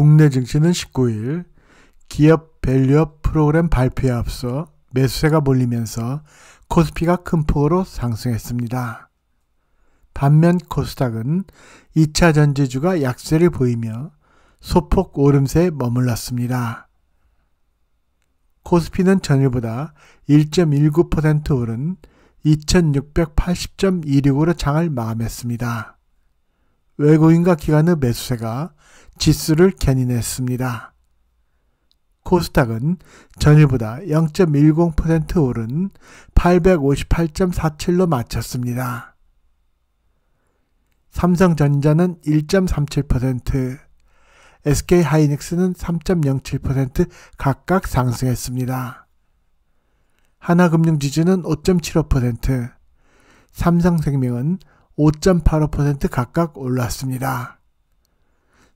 국내 증시는 19일 기업 밸류업 프로그램 발표에 앞서 매수세가 몰리면서 코스피가 큰 폭으로 상승했습니다. 반면 코스닥은 2차 전지주가 약세를 보이며 소폭 오름세에 머물렀습니다. 코스피는 전일보다 1.19% 오른 2680.26으로 장을 마감했습니다. 외국인과 기관의 매수세가 지수를 견인했습니다. 코스닥은 전일보다 0.10% 오른 858.47로 마쳤습니다. 삼성전자는 1.37%, SK하이닉스는 3.07% 각각 상승했습니다. 하나금융지주는 5.75%, 삼성생명은 5.85% 각각 올랐습니다.